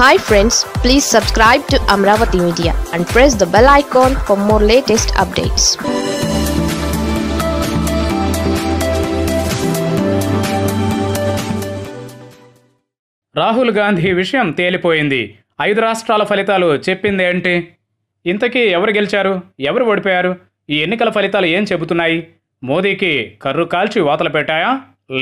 hi friends please subscribe to Amaravati media and press the bell icon for more latest updates Rahul Gandhi విషయం తేలిపోయింది ఐదు రాష్ట్రాల ఫలితాలు చెప్పింది ఏంటి ఇంతకీ ఎవరు గెలిచారు ఎవరు ఓడిపోయారు ఈ ఎన్నికల ఫలితాలు ఏం చెబుతున్నాయి మోదీకి కర్రు కాల్చి వాతలు పెట్టాయా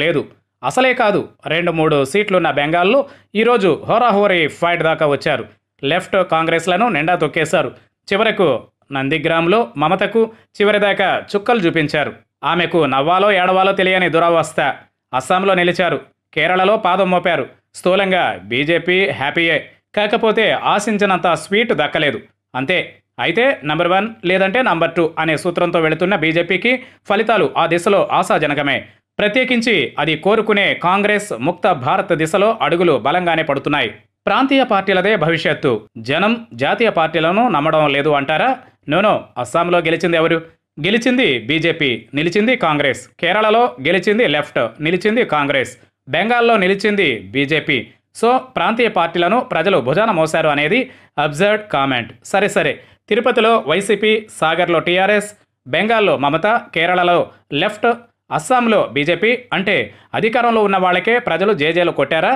లేదు అసలే కాదు రెండు మూడు సీట్లున్న బెంగాల్లో ఈరోజు హోరాహోరీ ఫైట్ దాకా వచ్చారు లెఫ్ట్ కాంగ్రెస్లను నిండా తొక్కేశారు చివరకు నందిగ్రామ్లో మమతకు చివరిదాకా చుక్కలు చూపించారు ఆమెకు నవ్వాలో ఏడవాలో తెలియని దురవస్థ అస్సాంలో నిలిచారు కేరళలో పాదం మోపారు స్థూలంగా బీజేపీ హ్యాపీయే కాకపోతే ఆశించినంత స్వీట్ దక్కలేదు అంతే అయితే నంబర్ వన్ లేదంటే నంబర్ టూ అనే సూత్రంతో వెళుతున్న బీజేపీకి ఫలితాలు ఆ దిశలో ఆశాజనకమే ప్రత్యేకించి అది కోరుకునే కాంగ్రెస్ ముక్త భారత్ దిశలో అడుగులు బలంగానే పడుతున్నాయి ప్రాంతీయ పార్టీలదే భవిష్యత్తు జనం జాతీయ పార్టీలను నమ్మడం లేదు అంటారా నోనో అస్సాంలో గెలిచింది ఎవరు గెలిచింది బీజేపీ నిలిచింది కాంగ్రెస్ కేరళలో గెలిచింది లెఫ్ట్ నిలిచింది కాంగ్రెస్ బెంగాల్లో నిలిచింది బీజేపీ సో ప్రాంతీయ పార్టీలను ప్రజలు భుజాన మోశారు అనేది అబ్జర్డ్ కామెంట్ సరే సరే తిరుపతిలో వైసీపీ సాగర్లో టీఆర్ఎస్ బెంగాల్లో మమత కేరళలో లెఫ్ట్ అస్సాంలో బీజేపీ అంటే అధికారంలో ఉన్న వాళ్ళకే ప్రజలు జేజేలు కొట్టారా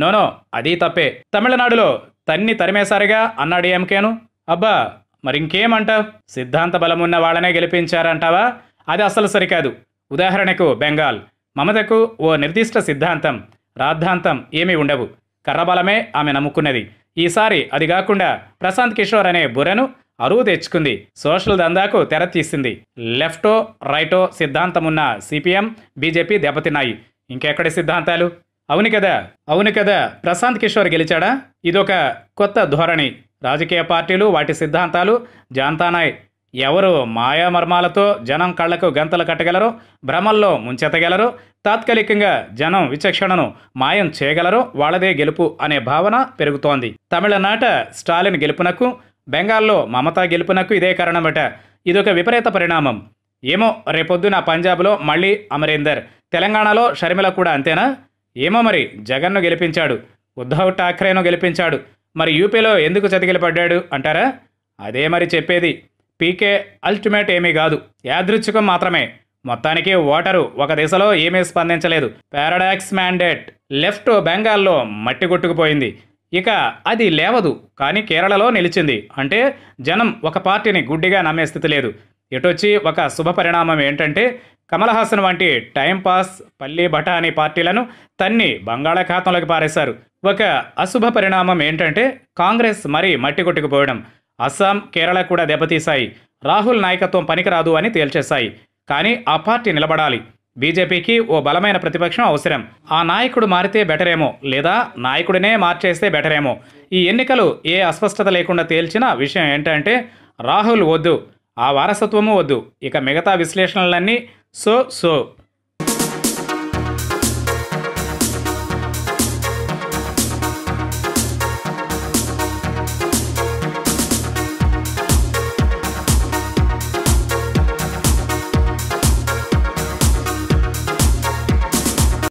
నోనో అది తప్పే తమిళనాడులో తన్ని తరిమేశారుగా అన్నాడు ఏంకేను అబ్బా మరింకేమంటావు సిద్ధాంత బలం ఉన్న వాళ్ళనే గెలిపించారంటావా అది అసలు సరికాదు ఉదాహరణకు బెంగాల్ మమతకు ఓ నిర్దిష్ట సిద్ధాంతం రాద్ధాంతం ఏమీ ఉండవు కర్రబలమే ఆమె నమ్ముకున్నది ఈసారి అది కాకుండా ప్రశాంత్ కిషోర్ అనే బుర్రను అరువు తెచ్చుకుంది సోషల్ దందాకు తెర తీసింది లెఫ్టో రైటో సిద్ధాంతమున్న సిపిఎం బీజేపీ దెబ్బతిన్నాయి ఇంకెక్కడి సిద్ధాంతాలు అవును కదా అవును కదా ప్రశాంత్ కిషోర్ గెలిచాడా ఇదొక కొత్త ధోరణి రాజకీయ పార్టీలు వాటి సిద్ధాంతాలు జాంతానాయ్ ఎవరు మాయామర్మాలతో జనం కళ్లకు గంతలు కట్టగలరో భ్రమల్లో ముంచెత్తగలరో తాత్కాలికంగా జనం విచక్షణను మాయం చేయగలరో వాళ్ళదే గెలుపు అనే భావన పెరుగుతోంది తమిళనాట స్టాలిన్ గెలుపునకు బెంగాల్లో మమతా గెలుపునకు ఇదే కారణమట ఇదొక విపరీత పరిణామం ఏమో రేపొద్దున పంజాబ్లో మళ్ళీ అమరేందర్ తెలంగాణలో షర్మిల కూడా అంతేనా ఏమో మరి జగన్ను గెలిపించాడు ఉద్ధవ్ ఠాక్రేను గెలిపించాడు మరి యూపీలో ఎందుకు చతికిల పడ్డాడు అంటారా అదే మరి చెప్పేది పీకే అల్టిమేట్ ఏమీ కాదు యాదృచ్ఛికం మాత్రమే మొత్తానికి ఓటరు ఒక దిశలో ఏమీ స్పందించలేదు పారాడాక్స్ మ్యాండేట్ లెఫ్ట్ బెంగాల్లో మట్టి కొట్టుకుపోయింది ఇక అది లేవదు కానీ కేరళలో నిలిచింది అంటే జనం ఒక పార్టీని గుడ్డిగా నమ్మే స్థితి లేదు ఇటొచ్చి ఒక శుభ పరిణామం ఏంటంటే కమల్ హాసన్ వంటి టైంపాస్ పల్లి బఠానీ పార్టీలను తన్ని బంగాళాఖాతంలోకి పారేశారు ఒక అశుభ పరిణామం ఏంటంటే కాంగ్రెస్ మరీ మట్టి కొట్టుకుపోవడం అస్సాం కేరళ కూడా దెబ్బతీశాయి రాహుల్ నాయకత్వం పనికిరాదు అని తేల్చేశాయి కానీ ఆ పార్టీ నిలబడాలి బీజేపీకి ఓ బలమైన ప్రతిపక్షం అవసరం ఆ నాయకుడు మారితే బెటరేమో లేదా నాయకుడినే మార్చేస్తే బెటరేమో ఈ ఎన్నికలు ఏ అస్పష్టత లేకుండా తేల్చిన విషయం ఏంటంటే రాహుల్ వద్దు ఆ వారసత్వము వద్దు ఇక మిగతా విశ్లేషణలన్నీ సో సో